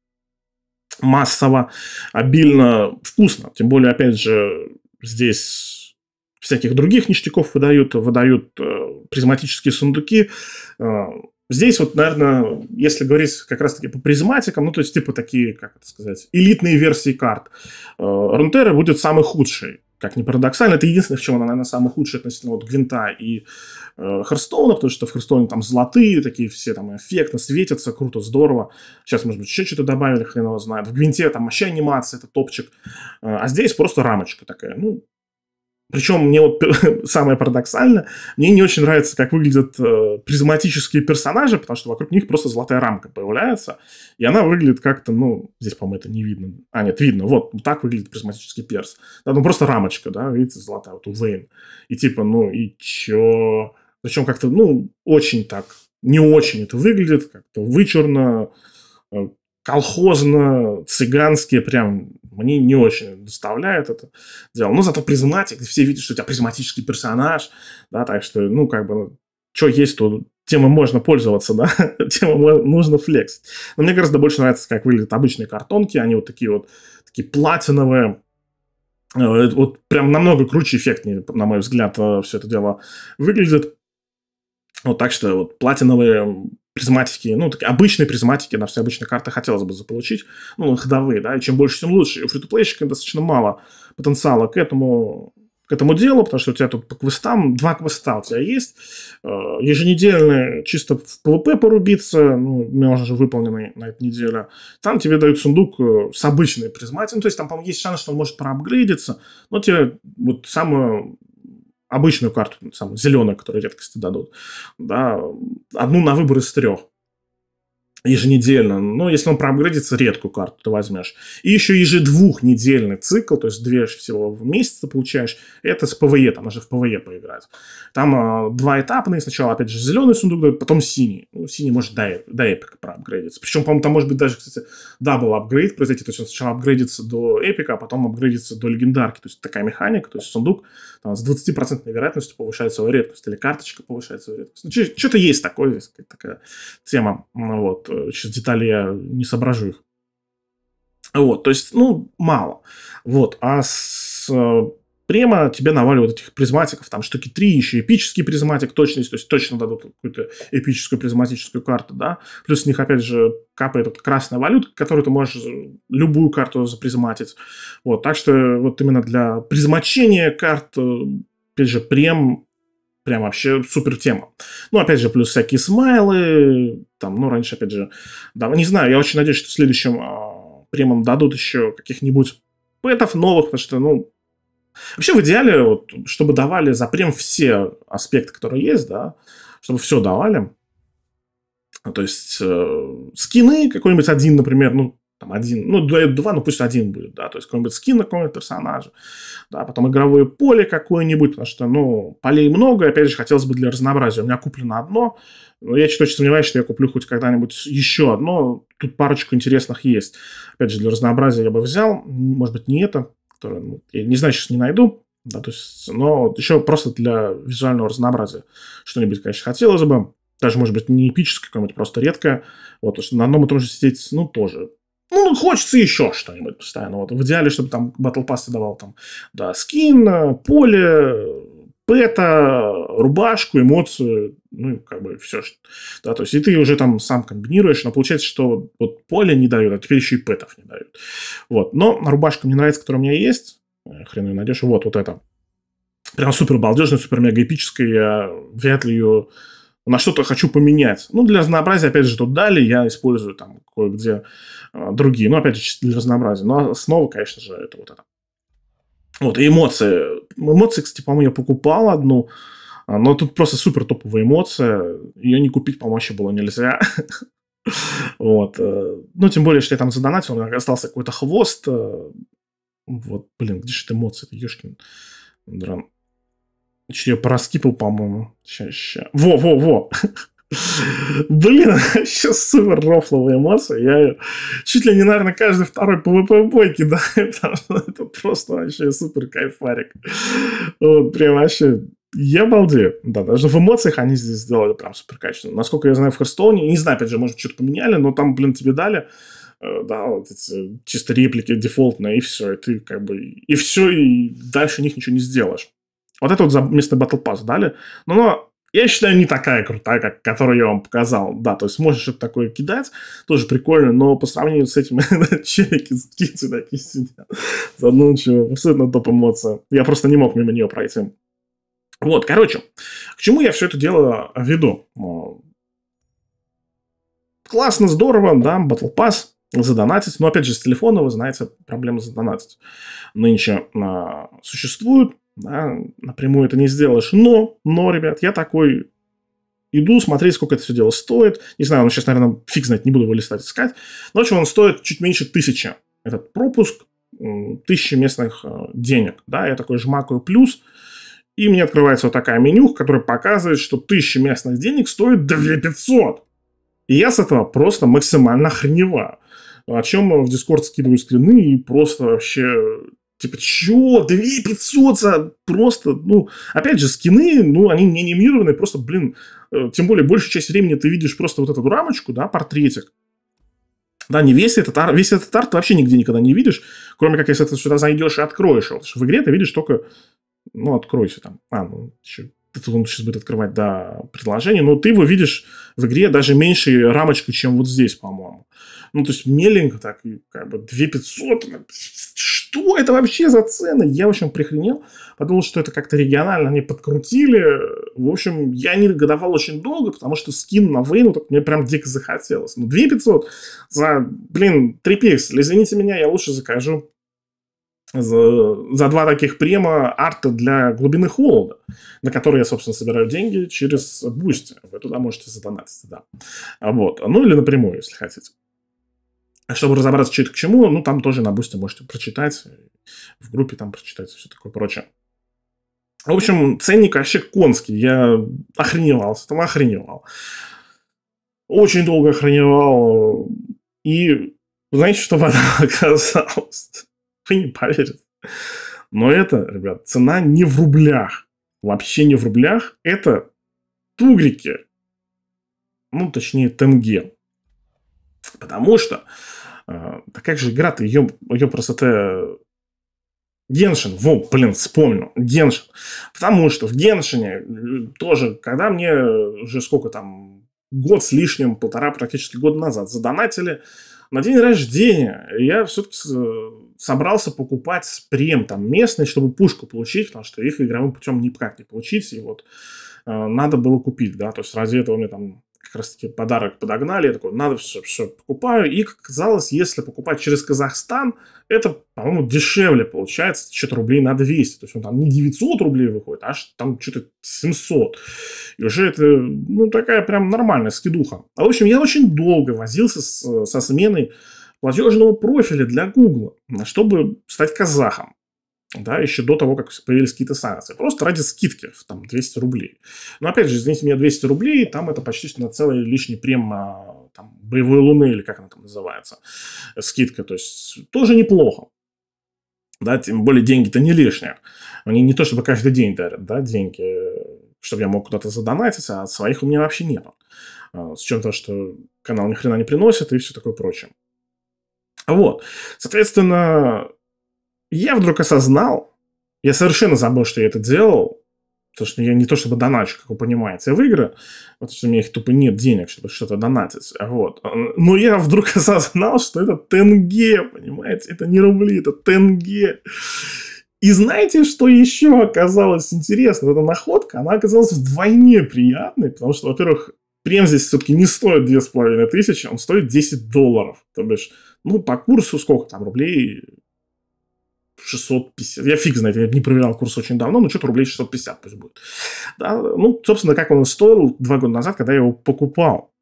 S1: массово, обильно, вкусно. Тем более, опять же, здесь всяких других ништяков выдают, выдают э, призматические сундуки. Э, здесь вот, наверное, если говорить как раз-таки по призматикам, ну, то есть типа такие, как это сказать, элитные версии карт, э, Рунтера будет самый худший как ни парадоксально, это единственное, в чем она, наверное, самая худшая относительно вот Гвинта и э, Херстоуна, потому что в Херстоуне там золотые, такие все там эффектно светятся, круто, здорово. Сейчас, может быть, еще что-то добавили, хрен его знает. В Гвинте там вообще анимация, это топчик. Э, а здесь просто рамочка такая. Ну, причем мне вот [laughs] самое парадоксальное, мне не очень нравится, как выглядят э, призматические персонажи, потому что вокруг них просто золотая рамка появляется, и она выглядит как-то, ну, здесь, по-моему, это не видно. А, нет, видно, вот, вот так выглядит призматический перс. Да, ну, просто рамочка, да, видите, золотая, вот у Вейн. И типа, ну, и чё? Причем как-то, ну, очень так, не очень это выглядит, как-то вычурно, э, колхозно, цыганские, прям мне не очень доставляет это дело. Но зато призматик, все видят, что у тебя призматический персонаж, да, так что, ну, как бы, что есть, то тема можно пользоваться, [laughs] да, тема нужно флекс. Но мне гораздо больше нравится, как выглядят обычные картонки, они вот такие вот, такие платиновые, э, вот прям намного круче, эффектнее, на мой взгляд, э, все это дело выглядит. Вот так что вот платиновые призматики, ну, такие обычные призматики на все обычные карты хотелось бы заполучить, ну, ходовые, да, и чем больше, тем лучше. И у фритуплейщика достаточно мало потенциала к этому к этому делу, потому что у тебя тут по квестам, два квеста у тебя есть, э, еженедельно чисто в ПВП порубиться, ну, у меня уже выполненный на этой неделе, там тебе дают сундук э, с обычной призматией, ну, то есть там, по-моему, есть шанс, что он может проапгрейдиться, но тебе вот самую обычную карту, самую зеленую, которую редкости дадут, да, одну на выбор из трех еженедельно. Ну, если он проапгрейдится, редкую карту ты возьмешь. И еще ежедвухнедельный цикл, то есть две всего в месяц получаешь. Это с ПВЕ, там уже в ПВЕ поиграть. Там э, два этапные. Сначала, опять же, зеленый сундук потом синий. Ну, синий может до, до эпика проапгрейдиться. Причем, по-моему, там может быть даже, кстати, дабл апгрейд произойти. То есть он сначала апгрейдится до эпика, а потом апгрейдится до легендарки. То есть такая механика. То есть сундук там, с 20% вероятностью повышает свою редкость. Или карточка повышает свою редкость. Ну, что-то есть такое, такая тема. Ну, вот сейчас детали я не соображу их. Вот, то есть, ну, мало. Вот, а с э, према тебе наваливают этих призматиков, там штуки три еще эпический призматик, точность, то есть точно дадут какую-то эпическую призматическую карту, да. Плюс с них, опять же, капает эта красная валюта, которую ты можешь любую карту запризматить. Вот, так что вот именно для призмачения карт, э, опять же, прем Прям вообще супер тема. Ну, опять же, плюс всякие смайлы, там, ну, раньше, опять же, да, не знаю, я очень надеюсь, что в следующем э, а, премом дадут еще каких-нибудь пэтов новых, потому что, ну, вообще в идеале, вот, чтобы давали за прем все аспекты, которые есть, да, чтобы все давали, то есть э, скины какой-нибудь один, например, ну, там один, ну, дает два, ну, пусть один будет, да, то есть какой-нибудь скин на какого-нибудь персонажа, да, потом игровое поле какое-нибудь, потому что, ну, полей много, опять же, хотелось бы для разнообразия. У меня куплено одно, но я чуть-чуть сомневаюсь, что я куплю хоть когда-нибудь еще одно, тут парочку интересных есть. Опять же, для разнообразия я бы взял, может быть, не это, которое, ну, я не знаю, сейчас не найду, да, то есть, но еще просто для визуального разнообразия что-нибудь, конечно, хотелось бы, даже, может быть, не эпическое какое-нибудь, просто редкое, вот, потому что на одном и том же сидеть, ну, тоже ну, ну, хочется еще что-нибудь постоянно. Вот, в идеале, чтобы там Battle Pass давал там, да, скин, э, поле, пэта, рубашку, эмоцию, ну, как бы все. Да, то есть, и ты уже там сам комбинируешь, но получается, что вот поле не дают, а теперь еще и пэтов не дают. Вот, но рубашка мне нравится, которая у меня есть, э, хрен ее найдешь, вот, вот это. Прям супер балдежная, супер мега эпическая, я вряд ли ее на что-то хочу поменять. Ну, для разнообразия, опять же, тут дали, я использую там кое-где э, другие. Ну, опять же, для разнообразия. Но основа, конечно же, это вот это. Вот, и эмоции. Эмоции, кстати, по-моему, я покупал одну, а, но тут просто супер топовая эмоция. Ее не купить, по-моему, вообще было нельзя. [laughs] Вот. Э, ну, тем более, что я там задонатил, у меня остался какой-то хвост. Э. Вот, блин, где же эта эмоция? Ешкин дран. Че я проскипал, по-моему. Сейчас, ща. Во, во, во. [laughs] Блин, сейчас [laughs] супер рофловые эмоции. Я чуть ли не, наверное, каждый второй ПВП бой кидаю, потому это просто вообще супер кайфарик. Вот, прям вообще я балдею. Да, даже в эмоциях они здесь сделали прям супер качественно. Насколько я знаю, в Херстоне, не знаю, опять же, может, что-то поменяли, но там, блин, тебе дали э, да, вот эти чисто реплики дефолтные, и все, и ты как бы, и все, и дальше них ничего не сделаешь. Вот это вот за место Battle Pass дали. Но, ну, но я считаю, не такая крутая, как которую я вам показал. Да, то есть можешь что-то такое кидать, тоже прикольно, но по сравнению с этим [laughs] челики с птицей такие сидят. Задумчиво, абсолютно топ эмоция. Я просто не мог мимо нее пройти. Вот, короче, к чему я все это дело веду? Классно, здорово, да, Battle Pass, задонатить. Но опять же, с телефона, вы знаете, проблемы задонатить нынче а, существуют. Да, напрямую это не сделаешь. Но, но, ребят, я такой иду смотреть, сколько это все дело стоит. Не знаю, он сейчас, наверное, фиг знать, не буду его листать, искать. Но, в общем, он стоит чуть меньше тысячи. Этот пропуск, тысячи местных э, денег. Да, я такой жмакаю плюс, и мне открывается вот такая меню, которая показывает, что тысяча местных денег стоит 2500. И я с этого просто максимально охреневаю. О чем в дискорд скидываю скрины и просто вообще Типа, чё, 2500 за просто, ну, опять же, скины, ну, они не анимированные, просто, блин, э, тем более большую часть времени ты видишь просто вот эту рамочку, да, портретик. Да, не весь этот арт, весь этот арт ты вообще нигде никогда не видишь, кроме как если ты сюда зайдешь и откроешь его. Потому в игре ты видишь только, ну, откройся там. А, ну, еще это он сейчас будет открывать, да, предложение, но ты его видишь в игре даже меньше рамочку, чем вот здесь, по-моему. Ну, то есть меллинг так, как бы 2 500. Ну, что это вообще за цены? Я, в общем, прихренел. Подумал, что это как-то регионально они подкрутили. В общем, я не негодовал очень долго, потому что скин на Вейну так мне прям дико захотелось. Ну, 2 500 за, блин, 3 пикселя. Извините меня, я лучше закажу за, за два таких према арта для глубины холода, на которые я, собственно, собираю деньги через Boosty. Вы туда можете задонатить, да. Вот. Ну или напрямую, если хотите. Чтобы разобраться, что это к чему, ну, там тоже на бусте можете прочитать, в группе там прочитать все такое прочее. В общем, ценник вообще конский. Я охреневал с этого, охреневал. Очень долго охреневал. И знаете, что потом [laughs] оказалось? Вы не поверите. Но это, ребят, цена не в рублях. Вообще не в рублях. Это тугрики. Ну, точнее, тенге. Потому что а, так как же игра-то? Ее, ее просто-то... Э, Геншин, во, блин, вспомнил, Геншин. Потому что в Геншине э, тоже, когда мне уже сколько там, год с лишним, полтора практически года назад задонатили, на день рождения я все-таки э, собрался покупать прем там местный, чтобы пушку получить, потому что их игровым путем никак не получить, и вот э, надо было купить, да, то есть ради этого мне там как раз-таки подарок подогнали, я такой, надо все, все покупаю. И, как оказалось, если покупать через Казахстан, это, по-моему, дешевле получается, что-то рублей на 200. То есть он там не 900 рублей выходит, а там что-то 700. И уже это, ну, такая прям нормальная скидуха. А, в общем, я очень долго возился с, со сменой платежного профиля для Гугла, чтобы стать казахом да, еще до того, как появились какие-то санкции. Просто ради скидки, там, 200 рублей. Но, опять же, извините меня, 200 рублей, там это почти на целый лишний прем а, там, боевой луны, или как она там называется, скидка. То есть, тоже неплохо. Да, тем более деньги-то не лишние. Они не то, чтобы каждый день дарят, да, деньги, чтобы я мог куда-то задонатить, а своих у меня вообще нет а, С чем то, что канал ни хрена не приносит и все такое прочее. Вот. Соответственно, я вдруг осознал, я совершенно забыл, что я это делал, потому что я не то чтобы донатчик, как вы понимаете, в игры, потому что у меня их тупо нет денег, чтобы что-то донатить, вот. Но я вдруг [laughs] осознал, что это тенге, понимаете, это не рубли, это тенге. И знаете, что еще оказалось интересно? Эта находка, она оказалась вдвойне приятной, потому что, во-первых, прем здесь все-таки не стоит 2500, он стоит 10 долларов. То бишь, ну, по курсу сколько там рублей? 650, я фиг знает, я не проверял курс очень давно, но что-то рублей 650 пусть будет. Да? Ну, собственно, как он стоил два года назад, когда я его покупал,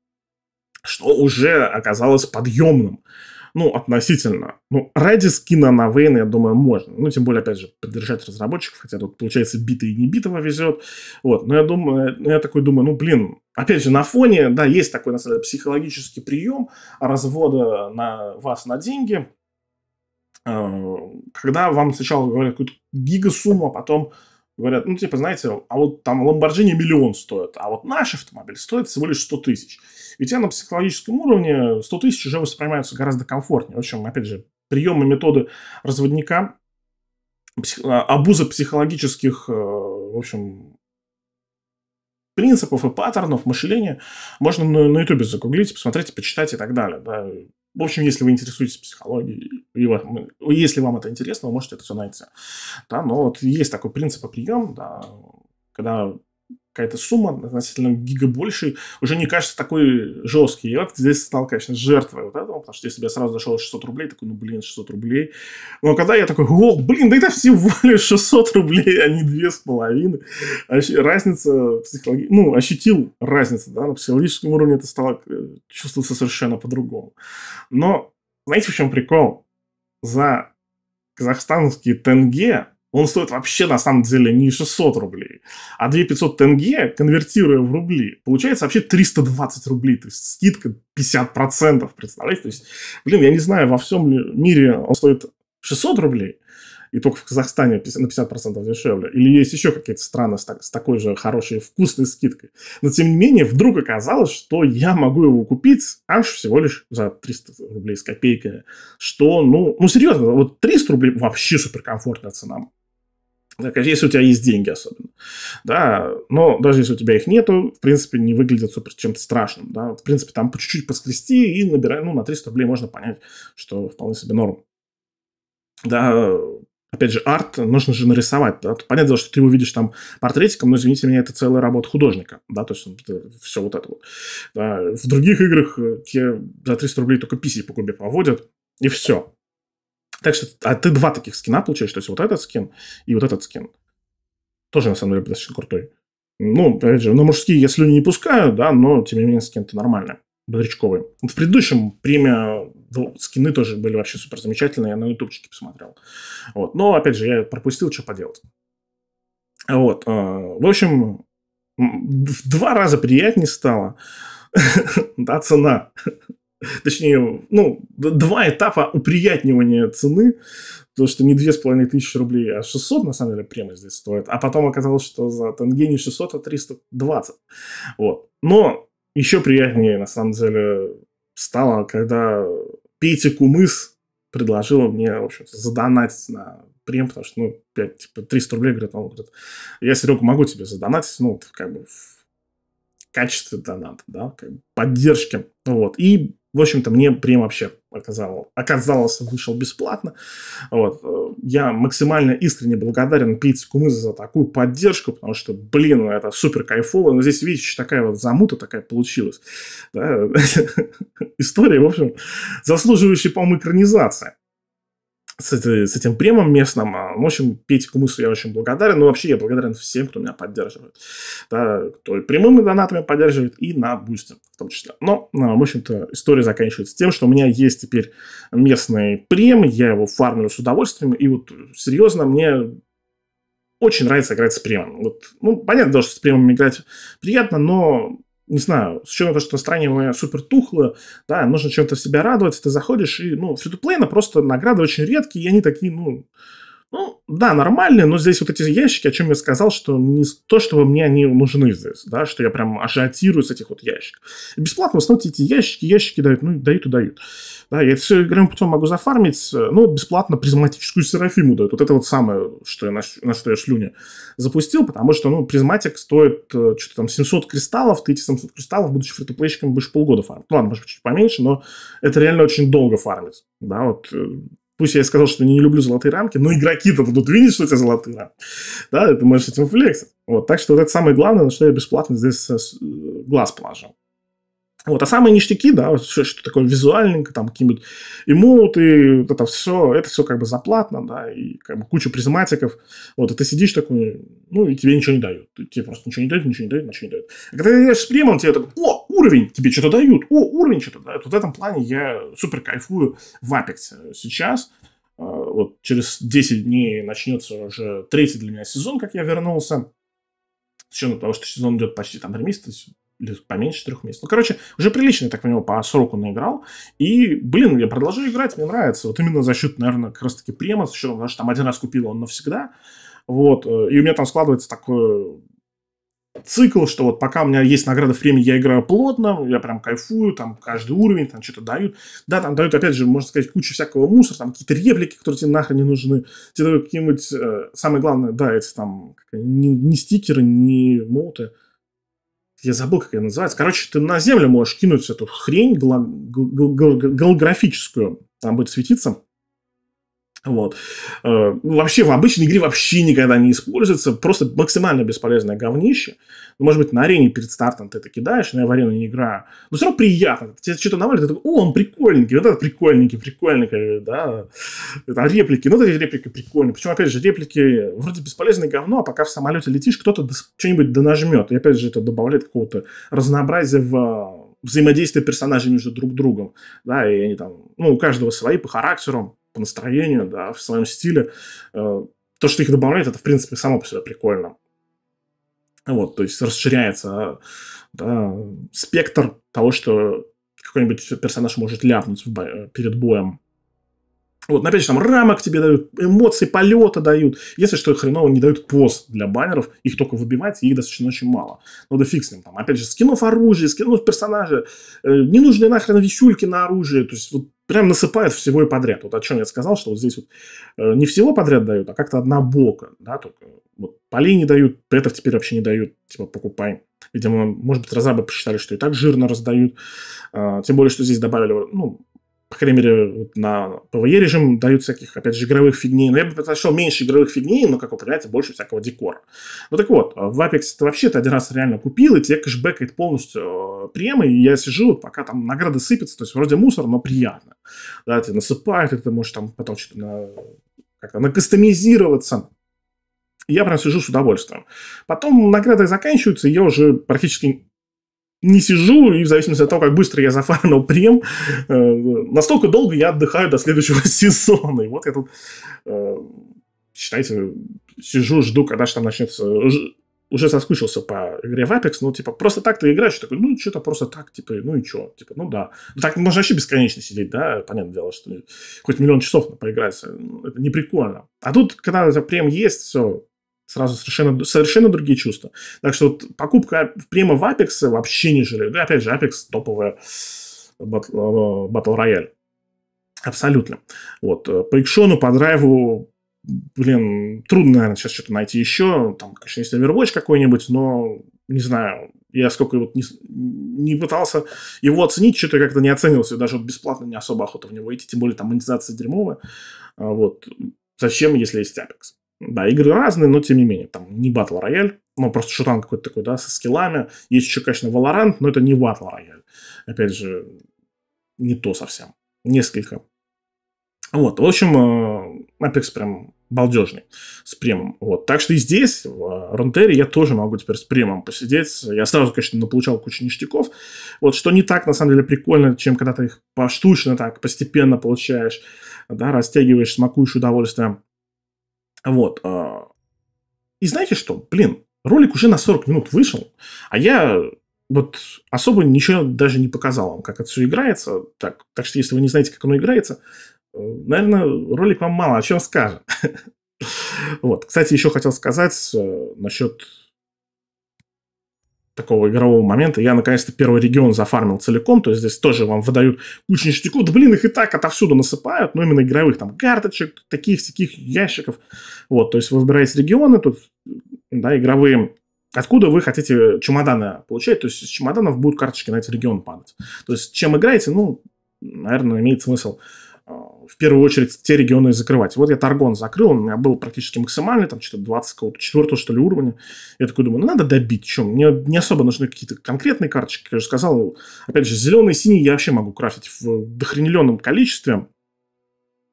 S1: что уже оказалось подъемным. Ну, относительно. Ну, ради скина на Вейна, я думаю, можно. Ну, тем более, опять же, поддержать разработчиков, хотя тут, получается, бита и не битого везет. Вот, но я думаю, я такой думаю, ну, блин, опять же, на фоне, да, есть такой, на самом деле, психологический прием развода на вас на деньги – Э, когда вам сначала говорят какую-то гигасумму, а потом говорят, ну, типа, знаете, а вот там Lamborghini миллион стоит, а вот наш автомобиль стоит всего лишь 100 тысяч. Ведь я на психологическом уровне 100 тысяч уже воспринимаются гораздо комфортнее. В общем, опять же, приемы, методы разводника, псих, а, абуза психологических, э, в общем, принципов и паттернов мышления можно на YouTube загуглить, посмотреть, почитать и так далее. Да. В общем, если вы интересуетесь психологией, и вам, если вам это интересно, вы можете это все найти. Да, но вот есть такой принцип и а, прием, да, когда какая-то сумма относительно гига больше, уже не кажется такой жесткий. Я вот здесь стал, конечно, жертвой вот этого, потому что если бы я сразу зашел 600 рублей, такой, ну, блин, 600 рублей. Но когда я такой, о, блин, да это всего лишь 600 рублей, а не 2,5. Разница психологически, ну, ощутил разницу, да, на психологическом уровне это стало э, чувствоваться совершенно по-другому. Но знаете, в чем прикол? За казахстанские тенге он стоит вообще на самом деле не 600 рублей, а 2500 тенге, конвертируя в рубли, получается вообще 320 рублей, то есть скидка 50%, представляете? То есть, блин, я не знаю, во всем мире он стоит 600 рублей, и только в Казахстане на 50% дешевле. Или есть еще какие-то страны с, так, с такой же хорошей вкусной скидкой. Но тем не менее, вдруг оказалось, что я могу его купить аж всего лишь за 300 рублей с копейкой. Что, ну, ну серьезно, вот 300 рублей вообще суперкомфортная цена если у тебя есть деньги особенно. Да, но даже если у тебя их нету, в принципе, не выглядит супер чем-то страшным. Да. В принципе, там по чуть-чуть поскрести и набирай, ну, на 300 рублей можно понять, что вполне себе норм. Да, опять же, арт нужно же нарисовать. Да? Понятно, что ты его видишь там портретиком, но, извините меня, это целая работа художника. Да, то есть э, все вот это вот. Да? В других играх э, те за 300 рублей только писи по губе поводят, и все. Так что, а ты два таких скина получаешь, то есть вот этот скин и вот этот скин. Тоже, на самом деле, достаточно крутой. Ну, опять же, на ну, мужские я слюни не пускаю, да, но, тем не менее, скин-то нормальный, Бодрячковый. В предыдущем премия ну, скины тоже были вообще супер замечательные, я на ютубчике посмотрел. Вот. Но, опять же, я пропустил, что поделать. Вот. Э, в общем, в два раза приятнее стало. [laughs] Да, цена. Точнее, ну, два этапа уприятнивания цены, то что не две с половиной тысячи рублей, а 600 на самом деле према здесь стоит. А потом оказалось, что за тенге не 600, а 320. Вот. Но еще приятнее на самом деле стало, когда Петя Кумыс предложила мне, в общем-то, задонатить на прем, потому что, ну, 5, типа, 300 рублей, говорит, он говорит, я, Серега, могу тебе задонатить, ну, как бы в качестве доната, да, как бы поддержки, вот, и в общем-то, мне прием вообще оказал оказалось вышел бесплатно. Вот. Э, я максимально искренне благодарен Пите Кумызу за такую поддержку, потому что, блин, ну, это супер кайфово. Но здесь, видишь, такая вот замута такая получилась. Да? [laughs] История, в общем, заслуживающая, по-моему, экранизация с, с этим премом местным. А, в общем, Пете Кумысу я очень благодарен. но вообще, я благодарен всем, кто меня поддерживает. Да, кто и прямыми донатами поддерживает, и на бусте в том числе. Но, а, в общем-то, история заканчивается тем, что у меня есть теперь местный прем, я его фармлю с удовольствием, и вот серьезно, мне очень нравится играть с премом. Вот, ну, понятно, что с премом играть приятно, но не знаю, с учетом того, что настроение у супер тухло, да, нужно чем-то себя радовать, ты заходишь, и, ну, фри-то-плейна просто награды очень редкие, и они такие, ну, ну, да, нормально, но здесь вот эти ящики, о чем я сказал, что не то, чтобы мне они нужны здесь, да, что я прям ажиотирую с этих вот ящиков. И бесплатно, смотрите эти ящики, ящики дают, ну, дают и дают. Да, я все игровым путем могу зафармить, ну, бесплатно призматическую серафиму дают. Вот это вот самое, что я, на, что я шлюня запустил, потому что, ну, призматик стоит э, что-то там 700 кристаллов, ты эти 700 кристаллов, будучи фритоплейщиком, будешь полгода фармить. ну Ладно, может быть, чуть поменьше, но это реально очень долго фармить, да, вот э, Пусть я и сказал, что не люблю золотые рамки, но игроки-то будут видеть, что у тебя золотые рамки. Да, ты можешь этим флексить. Вот, так что вот это самое главное, на что я бесплатно здесь э, э, глаз положил. Вот, а самые ништяки, да, все, что такое визуальненько, там, какие-нибудь эмоуты, вот это все, это все как бы заплатно, да, и как бы куча призматиков, вот, и а ты сидишь такой, ну, и тебе ничего не дают, тебе просто ничего не дают, ничего не дают, ничего не дают. А когда ты идешь с премом, тебе такой, о, уровень, тебе что-то дают, о, уровень что-то дают. Вот в этом плане я супер кайфую в Apex сейчас, э, вот через 10 дней начнется уже третий для меня сезон, как я вернулся, Еще на того, что сезон идет почти там три месяца, поменьше трех месяцев. Ну, короче, уже прилично, я так него по сроку наиграл. И, блин, я продолжаю играть, мне нравится. Вот именно за счет, наверное, как раз-таки према, за счет, того, что там один раз купил он навсегда. Вот, э, и у меня там складывается такой цикл, что вот пока у меня есть награда премии, я играю плотно, я прям кайфую, там каждый уровень, там что-то дают. Да, там дают, опять же, можно сказать, кучу всякого мусора, там какие-то реплики, которые тебе нахрен не нужны. Тебе дают какие-нибудь, э, самое главное, да, эти там не, не стикеры, не моуты, я забыл, как она называется. Короче, ты на землю можешь кинуть эту хрень голографическую, там будет светиться. Вот. Э, ну, вообще в обычной игре вообще никогда не используется. Просто максимально бесполезное говнище. Ну, может быть, на арене перед стартом ты это кидаешь, но я в арену не играю. Но ну, все равно приятно. Тебе что-то навалит, ты такой, о, он прикольненький, вот это прикольненький, прикольненький, да. Там реплики, ну, вот реплики прикольные. Причем, опять же, реплики вроде бесполезное говно, а пока в самолете летишь, кто-то что-нибудь донажмет. И опять же, это добавляет какого-то разнообразия в э, взаимодействие персонажей между друг другом, да, и они там, ну, у каждого свои по характерам по настроению, да, в своем стиле. Э, то, что их добавляет, это, в принципе, само по себе прикольно. Вот, то есть расширяется да, спектр того, что какой-нибудь персонаж может ляпнуть бо- э, перед боем. Вот, опять же, там рамок тебе дают, эмоции полета дают. Если что, хреново не дают поз для баннеров, их только выбивать, и их достаточно очень мало. Ну да фиг с ним там. Опять же, скинув оружие, скинув персонажа, э, ненужные нахрен вещульки на оружие. То есть, вот прям насыпают всего и подряд. Вот о чем я сказал, что вот здесь вот э, не всего подряд дают, а как-то однобоко, да, только вот полей не дают, пэтов теперь вообще не дают, типа покупай. Видимо, может быть, разрабы посчитали, что и так жирно раздают. А, тем более, что здесь добавили, ну, по крайней мере, на PvE режим дают всяких, опять же, игровых фигней. Но я бы предпочел меньше игровых фигней, но, как управляется, больше всякого декора. Ну так вот, а в Apex это вообще ты один раз реально купил, и тебе кэшбэкает полностью э, премы, и я сижу, пока там награды сыпятся, то есть вроде мусор, но приятно. Да, тебе насыпают, и ты можешь там потом что-то на, как-то накастомизироваться, я прям сижу с удовольствием. Потом награды заканчиваются, и я уже практически не сижу, и в зависимости от того, как быстро я зафармил прем, э, настолько долго я отдыхаю до следующего [laughs] сезона. И вот я тут, э, считайте, сижу, жду, когда же там начнется... Уже соскучился по игре в Apex, ну, типа, просто так ты играешь, такой, ну, что-то просто так, типа, ну и что, типа, ну да. Ну, так можно вообще бесконечно сидеть, да, понятное дело, что хоть миллион часов поиграть, это не прикольно. А тут, когда это прем есть, все, сразу совершенно, совершенно другие чувства. Так что вот покупка према в Apex вообще не жалею. Да, опять же, Apex топовая батл э, рояль. Абсолютно. Вот. Э, по экшону, по драйву, блин, трудно, наверное, сейчас что-то найти еще. Там, конечно, есть Overwatch какой-нибудь, но не знаю, я сколько вот не, не пытался его оценить, что-то как-то не оценился, даже вот бесплатно не особо охота в него идти, тем более там монетизация дерьмовая. А вот. Зачем, если есть Apex? Да, игры разные, но тем не менее, там не батл рояль, но ну, просто шутан какой-то такой, да, со скиллами. Есть еще, конечно, Valorant, но это не батл рояль. Опять же, не то совсем. Несколько. Вот, в общем, э, Apex прям балдежный с премом. Вот. Так что и здесь, в Ронтере, я тоже могу теперь с премом посидеть. Я сразу, конечно, получал кучу ништяков. Вот что не так, на самом деле, прикольно, чем когда ты их поштучно так постепенно получаешь, да, растягиваешь, смакуешь удовольствие. Вот. А, и знаете что? Блин, ролик уже на 40 минут вышел, а я вот особо ничего даже не показал вам, как это все играется. Так, так что если вы не знаете, как оно играется, э, наверное, ролик вам мало о чем скажет. [laughs] Вот. Кстати, еще хотел сказать э, насчет такого игрового момента. Я, наконец-то, первый регион зафармил целиком, то есть здесь тоже вам выдают кучу ништяков, да блин, их и так отовсюду насыпают, но именно игровых там карточек, таких всяких ящиков. Вот, то есть вы выбираете регионы, тут, да, игровые Откуда вы хотите чемоданы получать? То есть из чемоданов будут карточки на эти регионы падать. То есть чем играете, ну, наверное, имеет смысл Э, в первую очередь те регионы закрывать. Вот я Таргон закрыл, он у меня был практически максимальный, там что-то 20 какого что ли, уровня. Я такой думаю, ну надо добить, чем? Мне не особо нужны какие-то конкретные карточки, как я же сказал. Опять же, зеленый, синий я вообще могу крафтить в дохрененном количестве.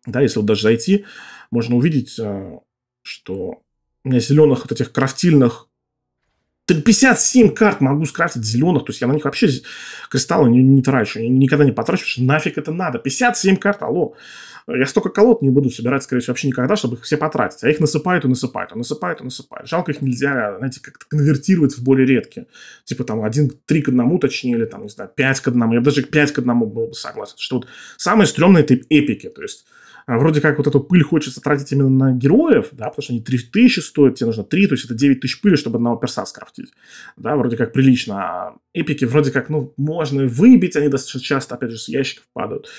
S1: Да, если вот даже зайти, можно увидеть, э, что у меня зеленых вот этих крафтильных 57 карт могу скрафтить зеленых, то есть я на них вообще кристаллы не, не трачу, никогда не потрачу, что нафиг это надо. 57 карт, алло. Я столько колод не буду собирать, скорее всего, вообще никогда, чтобы их все потратить. А их насыпают и насыпают, и насыпают и насыпают. Жалко, их нельзя, знаете, как-то конвертировать в более редкие. Типа там один, три к одному, точнее, или там, не знаю, пять к одному. Я бы даже пять к одному был бы согласен. Что вот самое стрёмное это эпики, то есть а, вроде как вот эту пыль хочется тратить именно на героев, да, потому что они 3000 стоят, тебе нужно 3, то есть это 9000 пыли, чтобы одного перса скрафтить, да, вроде как прилично. А эпики вроде как, ну, можно выбить, они достаточно часто, опять же, с ящиков падают,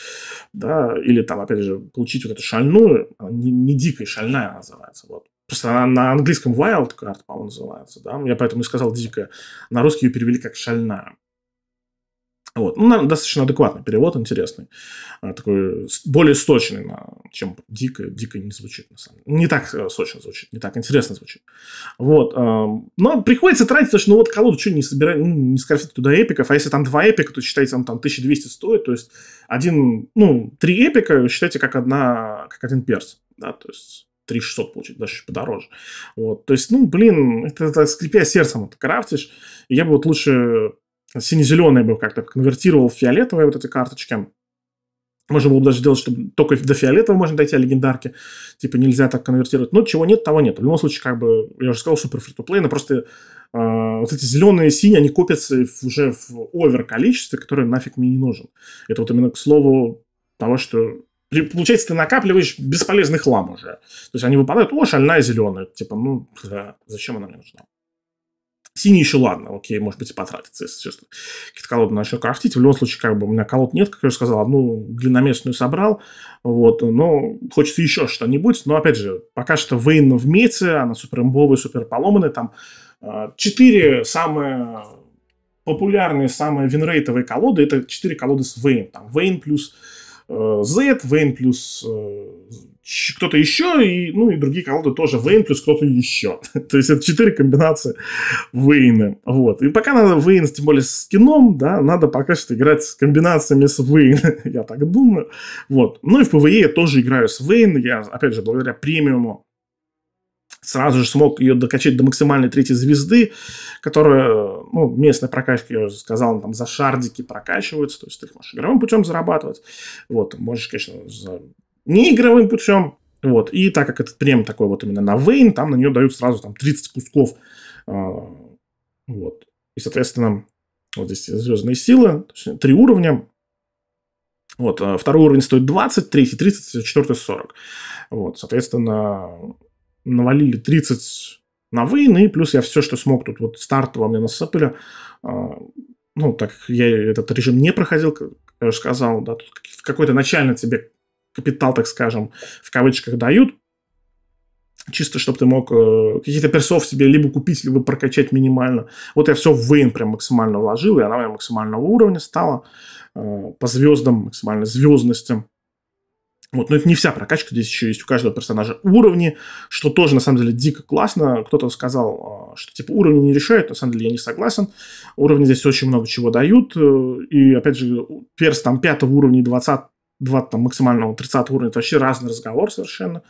S1: да, или там, опять же, получить вот эту шальную, не, не дикая, шальная называется, вот. Просто она на английском wildcard, по-моему, называется, да, я поэтому и сказал дикая, на русский ее перевели как шальная. Вот. Ну, достаточно адекватный перевод, интересный. А, такой более сочный, чем дико. Дико не звучит, на самом деле. Не так э, сочно звучит, не так интересно звучит. Вот. Но приходится тратить, потому что ну вот колоду что не собирать, ну, не скрафтить туда эпиков. А если там два эпика, то считайте, он там 1200 стоит. То есть один, ну, три эпика считайте как одна, как один перс. Да, то есть 3600 получить, даже подороже. Вот. То есть, ну, блин, это, это скрипя сердцем, это крафтишь. Я бы вот лучше сине-зеленое бы как-то конвертировал в фиолетовые вот эти карточки. Можно было бы даже сделать, чтобы только до фиолетового можно дойти, а легендарки типа нельзя так конвертировать. Но чего нет, того нет. В любом случае, как бы, я уже сказал, супер фри но просто э, вот эти зеленые и синие, они копятся уже в овер количестве, которое нафиг мне не нужен. Это вот именно к слову того, что получается, ты накапливаешь бесполезный хлам уже. То есть они выпадают, о, шальная зеленая. Типа, ну, да, зачем она мне нужна? Синий еще ладно, окей, может быть, и потратится, если честно. Какие-то колоды начну крафтить. В любом случае, как бы у меня колод нет, как я уже сказал, одну длинноместную собрал. Вот, но хочется еще что-нибудь. Но, опять же, пока что Вейн в Меце, она супер имбовая, супер поломанная. Там а, четыре самые популярные, самые винрейтовые колоды, это четыре колоды с Вейн. Там Вейн плюс э, Z, Вейн плюс э, кто-то еще, и, ну, и другие колоды тоже. Вейн плюс кто-то еще. [laughs] То есть это четыре комбинации Вейна. Вот. И пока надо Вейн, тем более с кином, да, надо пока что играть с комбинациями с Вейн, [laughs] я так думаю. Вот. Ну и в ПВЕ я тоже играю с Вейн. Я, опять же, благодаря премиуму сразу же смог ее докачать до максимальной третьей звезды, которая, ну, местная прокачка, я уже сказал, там за шардики прокачиваются, то есть ты их можешь игровым путем зарабатывать. Вот, можешь, конечно, за не игровым путем. Вот. И так как этот прем такой вот именно на Вейн, там на нее дают сразу там 30 кусков. А, вот. И, соответственно, вот здесь звездные силы, три уровня. Вот, э, второй уровень стоит 20, третий 30, четвертый 40. Вот, соответственно, навалили 30 на Вейн, и плюс я все, что смог тут вот стартово мне насыпали. А, ну, так как я этот режим не проходил, как я уже сказал, да, тут какой-то начально тебе капитал, так скажем, в кавычках дают, чисто чтобы ты мог э, каких-то персов себе либо купить, либо прокачать минимально. Вот я все в Вейн прям максимально вложил, и она у меня максимального уровня стала э, по звездам, максимально звездности. Вот, но это не вся прокачка, здесь еще есть у каждого персонажа уровни, что тоже, на самом деле, дико классно. Кто-то сказал, э, что, типа, уровни не решают, на самом деле я не согласен. Уровни здесь очень много чего дают, э, и, опять же, перс там пятого уровня 20 20 там, максимального 30 уровня, это вообще разный разговор совершенно.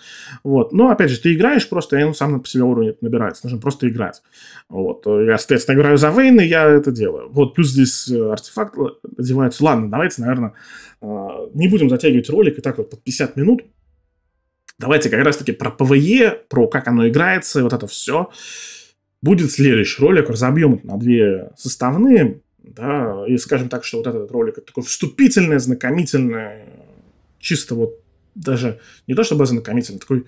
S1: Вот. Но, опять же, ты играешь просто, и он сам по себе уровень набирается. Нужно просто играть. Вот. Я, соответственно, играю за Вейна, я это делаю. Вот, плюс здесь э, артефакт одевается. Ладно, давайте, наверное, э, не будем затягивать ролик и так вот под 50 минут. Давайте как раз-таки про ПВЕ, про как оно играется, и вот это все. Будет следующий ролик, разобьем это на две составные, да? И скажем так, что вот этот ролик это такое вступительное, знакомительное, чисто вот даже не то чтобы знакомительный такой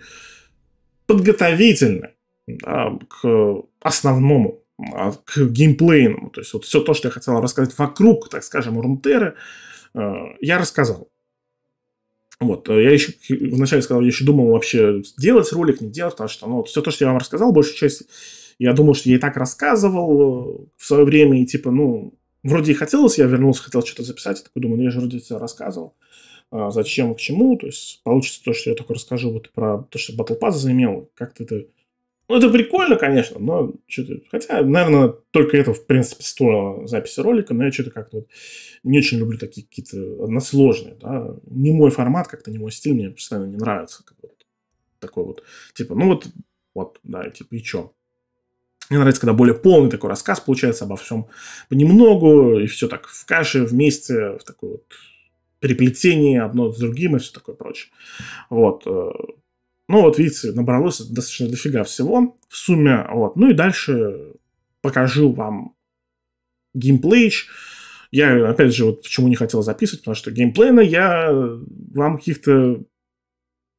S1: подготовительный да, к основному, а к геймплейному. То есть вот все то, что я хотел рассказать вокруг, так скажем, Рунтера, э, я рассказал. Вот, э, я еще вначале сказал, я еще думал вообще делать ролик, не делать, потому что ну, все то, что я вам рассказал, большую часть, я думал, что я и так рассказывал э, в свое время, и типа, ну, вроде и хотелось, я вернулся, хотел что-то записать, я такой думаю, ну я же вроде все рассказывал, а, зачем, к чему, то есть получится то, что я только расскажу вот про то, что Battle Pass заимел, как-то это... Ну, это прикольно, конечно, но что-то... Хотя, наверное, только это, в принципе, стоило записи ролика, но я что-то как-то вот не очень люблю такие какие-то односложные, да. Не мой формат, как-то не мой стиль, мне постоянно не нравится. Как вот такой вот, типа, ну вот, вот, да, типа, и чё? Мне нравится, когда более полный такой рассказ получается обо всем понемногу, и все так в каше, вместе, в такой вот переплетении одно с другим и все такое прочее. Вот. Э, ну, вот видите, набралось достаточно дофига всего в сумме. Вот. Ну и дальше покажу вам геймплей. Я, опять же, вот почему не хотел записывать, потому что геймплейно я э, вам каких-то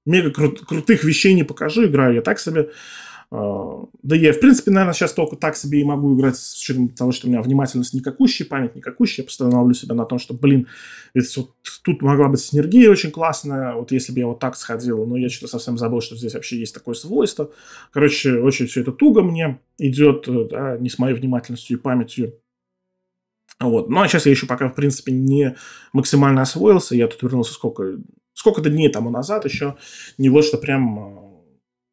S1: мега крутых вещей не покажу, играю я так себе. Э, да я, в принципе, наверное, сейчас только так себе и могу играть, с учетом того, что у меня внимательность никакущая, память никакущая. Я постоянно ловлю себя на том, что, блин, ведь вот тут могла быть синергия очень классная, вот если бы я вот так сходил, но я что-то совсем забыл, что здесь вообще есть такое свойство. Короче, очень все это туго мне идет, э, да, не с моей внимательностью и памятью. Вот. Ну, а сейчас я еще пока, в принципе, не максимально освоился. Я тут вернулся сколько... Сколько-то дней тому назад еще. Не вот что прям э,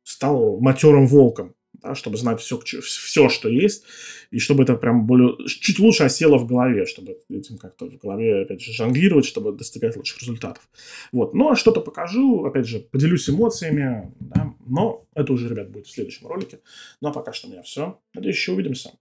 S1: стал матерым волком, да, чтобы знать все, все, что есть, и чтобы это прям более, чуть лучше осело в голове, чтобы этим как-то в голове, опять же, жонглировать, чтобы достигать лучших результатов. Вот. Но ну, а что-то покажу, опять же, поделюсь эмоциями, да, но это уже, ребят, будет в следующем ролике. Ну, а пока что у меня все. Надеюсь, еще увидимся.